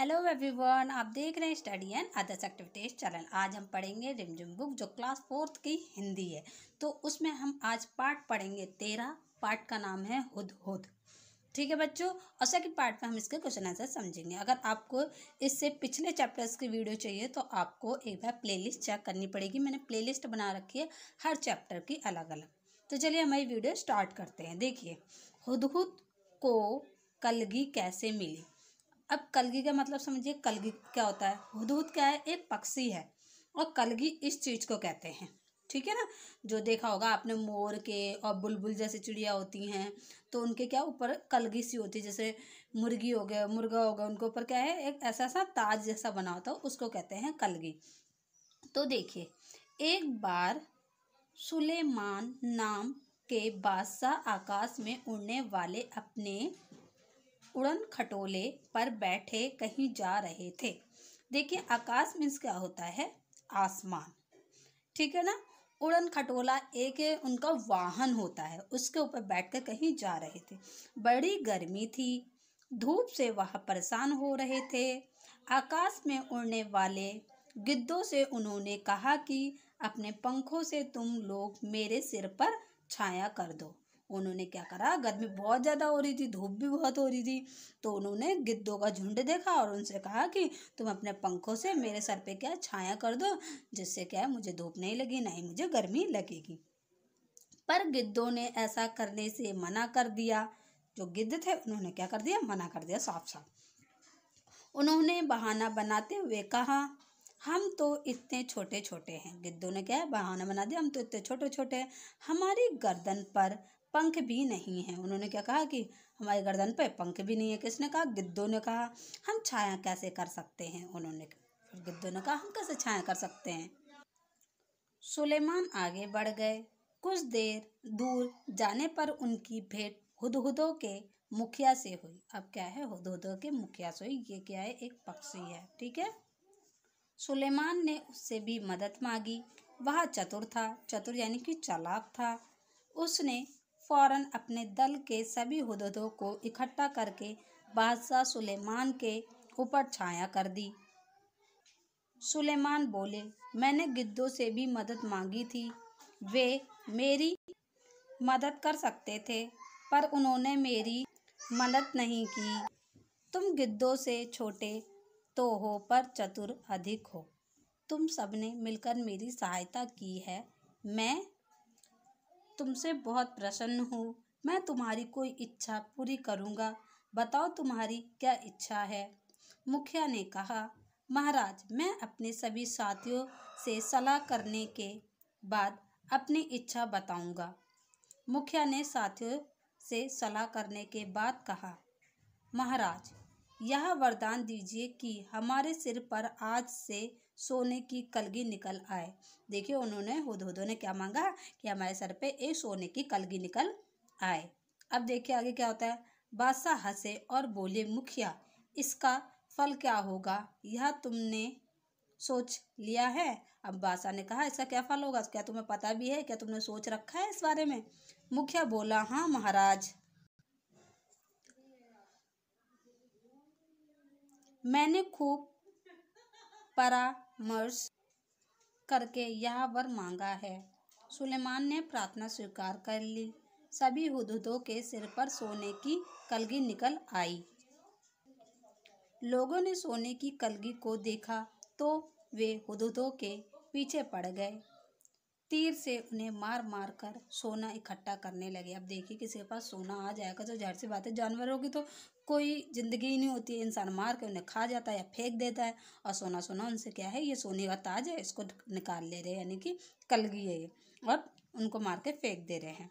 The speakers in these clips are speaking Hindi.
हेलो एवरीवन आप देख रहे हैं study and others activities channel आज हम पढ़ेंगे रिमझिम बुक जो क्लास फोर्थ की हिंदी है तो उसमें हम आज पार्ट पढ़ेंगे तेरह पार्ट का नाम है हुद हुद ठीक है बच्चों और सेकंड पार्ट में हम इसके क्वेश्चन आंसर समझेंगे अगर आपको इससे पिछले चैप्टर्स की वीडियो चाहिए तो आपको एक बार प्ले चेक करनी पड़ेगी मैंने प्ले बना रखी है हर चैप्टर की अलग अलग तो चलिए हमारी वीडियो स्टार्ट करते हैं देखिए हुद को कलगी कैसे मिली अब कलगी का मतलब समझिए कलगी क्या होता है हुदूद क्या है एक पक्षी है और कलगी इस चीज़ को कहते हैं ठीक है ना जो देखा होगा आपने मोर के और बुलबुल जैसी चिड़िया होती हैं तो उनके क्या ऊपर कलगी सी होती है जैसे मुर्गी हो गया मुर्गा हो गया उनके ऊपर क्या है एक ऐसा सा ताज जैसा बना होता है उसको कहते हैं कलगी तो देखिए एक बार सुलेमान नाम के बादशाह आकाश में उड़ने वाले अपने उड़न खटोले पर बैठे कहीं जा रहे थे देखिए आकाश मीन्स क्या होता है आसमान ठीक है ना उड़न खटोला एक उनका वाहन होता है उसके ऊपर बैठकर कहीं जा रहे थे बड़ी गर्मी थी धूप से वह परेशान हो रहे थे आकाश में उड़ने वाले गिद्धों से उन्होंने कहा कि अपने पंखों से तुम लोग मेरे सिर पर छाया कर दो उन्होंने क्या करा गर्मी बहुत ज़्यादा हो रही थी धूप भी बहुत हो रही थी तो उन्होंने गिद्धों का झुंड देखा और उनसे कहा कि तुम अपने पंखों से मेरे सर पे क्या छाया कर दो जिससे क्या है मुझे धूप नहीं लगी ना ही मुझे गर्मी लगेगी पर गिद्धों ने ऐसा करने से मना कर दिया जो गिद्ध थे उन्होंने क्या कर दिया मना कर दिया साफ साफ उन्होंने बहाना बनाते हुए कहा हम तो इतने छोटे छोटे हैं गिद्धों ने क्या है बहाना बना दिया हम तो इतने छोटे छोटे हैं हमारी गर्दन पर पंख भी नहीं है उन्होंने क्या कहा कि हमारे गर्दन पे पंख भी नहीं है किसने कहा गिद्धों ने कहा हम छाया कैसे कर सकते हैं उन्होंने गिद्धों ने कहा हम कैसे छाया कर सकते हैं सुलेमान आगे बढ़ गए कुछ देर दूर जाने पर उनकी भेंट हुदहुदों के मुखिया से हुई अब क्या है हुदहुदों के मुखिया से हुई ये क्या है एक पक्षी है ठीक है सुलेमान ने उससे भी मदद मांगी वह चतुर था चतुर यानी कि चालाक था उसने फौरन अपने दल के सभी हदोदों को इकट्ठा करके बादशाह सुलेमान के ऊपर छाया कर दी सुलेमान बोले मैंने गिद्धों से भी मदद मांगी थी वे मेरी मदद कर सकते थे पर उन्होंने मेरी मदद नहीं की तुम गिद्धों से छोटे तो हो पर चतुर अधिक हो तुम सबने मिलकर मेरी सहायता की है मैं तुमसे बहुत प्रसन्न हूँ मैं तुम्हारी कोई इच्छा पूरी करूँगा बताओ तुम्हारी क्या इच्छा है मुखिया ने कहा महाराज मैं अपने सभी साथियों से सलाह करने के बाद अपनी इच्छा बताऊंगा मुखिया ने साथियों से सलाह करने के बाद कहा महाराज यह वरदान दीजिए कि हमारे सिर पर आज से सोने की कलगी निकल आए देखिए उन्होंने हुदहुदों ने क्या मांगा कि हमारे सर पे एक सोने की कलगी निकल आए अब देखिए आगे क्या होता है बादशाह हंसे और बोले मुखिया इसका फल क्या होगा यह तुमने सोच लिया है अब बादशाह ने कहा इसका क्या फल होगा क्या तुम्हें पता भी है क्या तुमने सोच रखा है इस बारे में मुखिया बोला हाँ महाराज मैंने खूब परा मर्ज करके यह वर मांगा है सुलेमान ने प्रार्थना स्वीकार कर ली सभी हदूदों के सिर पर सोने की कलगी निकल आई लोगों ने सोने की कलगी को देखा तो वे हदूदों के पीछे पड़ गए तीर से उन्हें मार मार कर सोना इकट्ठा करने लगे अब देखिए किसी के पास सोना आ जाएगा तो जाहिर सी बात है जानवरों की तो कोई ज़िंदगी ही नहीं होती है इंसान मार के उन्हें खा जाता है या फेंक देता है और सोना सोना उनसे क्या है ये सोने का ताज है इसको निकाल ले रहे हैं यानी कि कलगी है ये और उनको मार के फेंक दे रहे हैं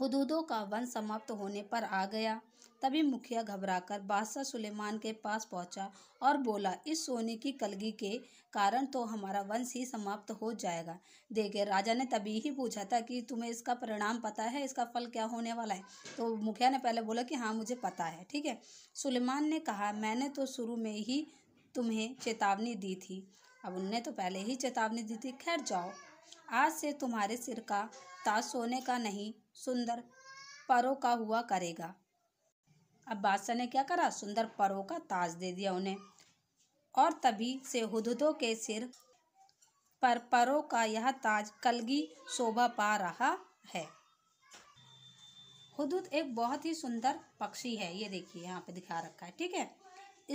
हदूदों का वन समाप्त होने पर आ गया तभी मुखिया घबराकर बादशाह सुलेमान के पास पहुंचा और बोला इस सोने की कलगी के कारण तो हमारा वंश ही समाप्त हो जाएगा देखे राजा ने तभी ही पूछा था कि तुम्हें इसका परिणाम पता है इसका फल क्या होने वाला है तो मुखिया ने पहले बोला कि हाँ मुझे पता है ठीक है सुलेमान ने कहा मैंने तो शुरू में ही तुम्हें चेतावनी दी थी अब उनने तो पहले ही चेतावनी दी थी खैर जाओ आज से तुम्हारे सिर का ताज सोने का नहीं सुंदर परों का हुआ करेगा अब बादशाह ने क्या करा सुंदर परों का ताज दे दिया उन्हें और तभी से हुदों के सिर पर परों का यह ताज कलगी शोभा पा रहा है हुदहुद एक बहुत ही सुंदर पक्षी है ये देखिए यहाँ पे दिखा रखा है ठीक है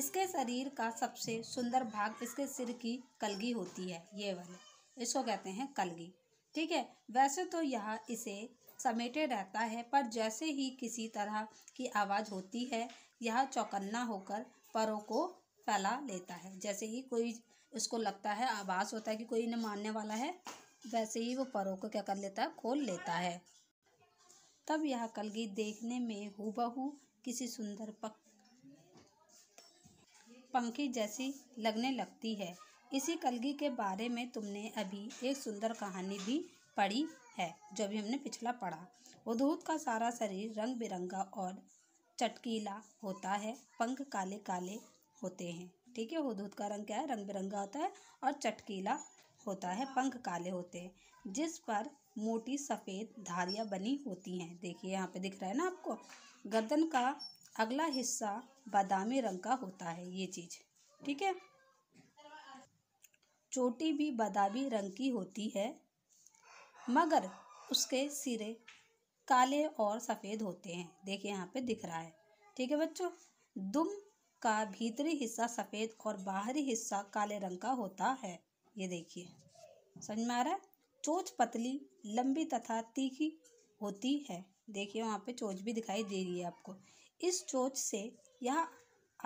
इसके शरीर का सबसे सुंदर भाग इसके सिर की कलगी होती है ये वाले इसको कहते हैं कलगी ठीक है वैसे तो यह इसे समेटे रहता है पर जैसे ही किसी तरह की आवाज़ होती है यह चौकन्ना होकर परों को फैला लेता है जैसे ही कोई उसको लगता है आवाज़ होता है कि कोई इन्हें मारने वाला है वैसे ही वो परों को क्या कर लेता है खोल लेता है तब यह कलगी देखने में हूबहू किसी सुंदर पक पंखी जैसी लगने लगती है इसी कलगी के बारे में तुमने अभी एक सुंदर कहानी भी पढ़ी है जो भी हमने पिछला पढ़ा उधूत का सारा शरीर रंग बिरंगा और चटकीला होता है पंख काले काले होते हैं ठीक है हुदूद का रंग क्या है रंग बिरंगा होता है और चटकीला होता है पंख काले होते हैं जिस पर मोटी सफ़ेद धारियाँ बनी होती हैं देखिए यहाँ पे दिख रहा है ना आपको गर्दन का अगला हिस्सा बादामी रंग का होता है ये चीज़ ठीक है चोटी भी बादामी रंग की होती है मगर उसके सिरे काले और सफ़ेद होते हैं देखिए यहाँ पे दिख रहा है ठीक है बच्चों दुम का भीतरी हिस्सा सफ़ेद और बाहरी हिस्सा काले रंग का होता है ये देखिए समझ में आ रहा है चोच पतली लंबी तथा तीखी होती है देखिए वहाँ पे चोच भी दिखाई दे रही है आपको इस चोच से यह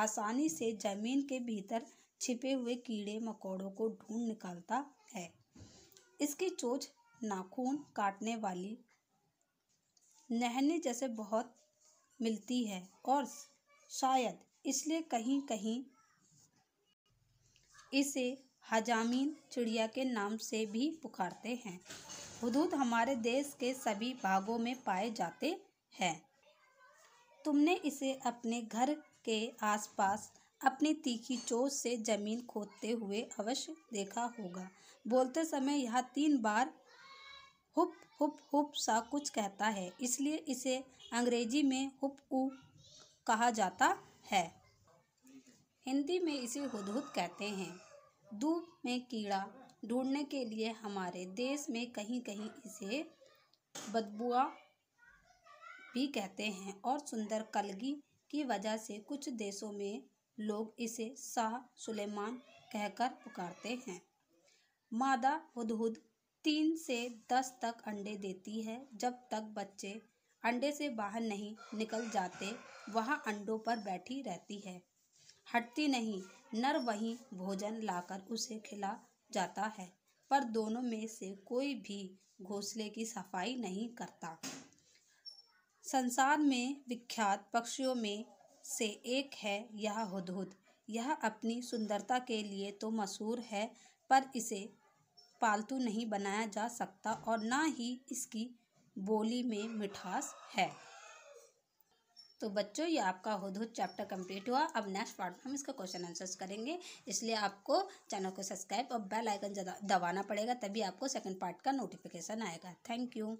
आसानी से जमीन के भीतर छिपे हुए कीड़े मकोड़ों को ढूंढ निकालता है इसकी चोच नाखून काटने वाली नहने जैसे बहुत मिलती है और शायद इसलिए कहीं कहीं इसे हजामीन चिड़िया के नाम से भी पुकारते हैं हदूद हमारे देश के सभी भागों में पाए जाते हैं तुमने इसे अपने घर के आसपास अपनी तीखी चोट से जमीन खोदते हुए अवश्य देखा होगा बोलते समय यह तीन बार हुप हुप हुप सा कुछ कहता है इसलिए इसे अंग्रेजी में हुप उ कहा जाता है हिंदी में इसे हुदहुद कहते हैं दूब में कीड़ा ढूंढने के लिए हमारे देश में कहीं कहीं इसे बदबुआ भी कहते हैं और सुंदर कलगी की वजह से कुछ देशों में लोग इसे शाह सुलेमान कहकर पुकारते हैं मादा हुदहुद तीन से दस तक अंडे देती है जब तक बच्चे अंडे से बाहर नहीं निकल जाते वहाँ अंडों पर बैठी रहती है हटती नहीं नर वहीं भोजन लाकर उसे खिला जाता है पर दोनों में से कोई भी घोंसले की सफाई नहीं करता संसार में विख्यात पक्षियों में से एक है यह हदहुद यह अपनी सुंदरता के लिए तो मशहूर है पर इसे पालतू नहीं बनाया जा सकता और ना ही इसकी बोली में मिठास है तो बच्चों ये आपका हुदहुद चैप्टर कंप्लीट हुआ अब नेक्स्ट पार्ट में हम इसका क्वेश्चन आंसर्स करेंगे इसलिए आपको चैनल को सब्सक्राइब और बेल आइकन दबाना पड़ेगा तभी आपको सेकंड पार्ट का नोटिफिकेशन आएगा थैंक यू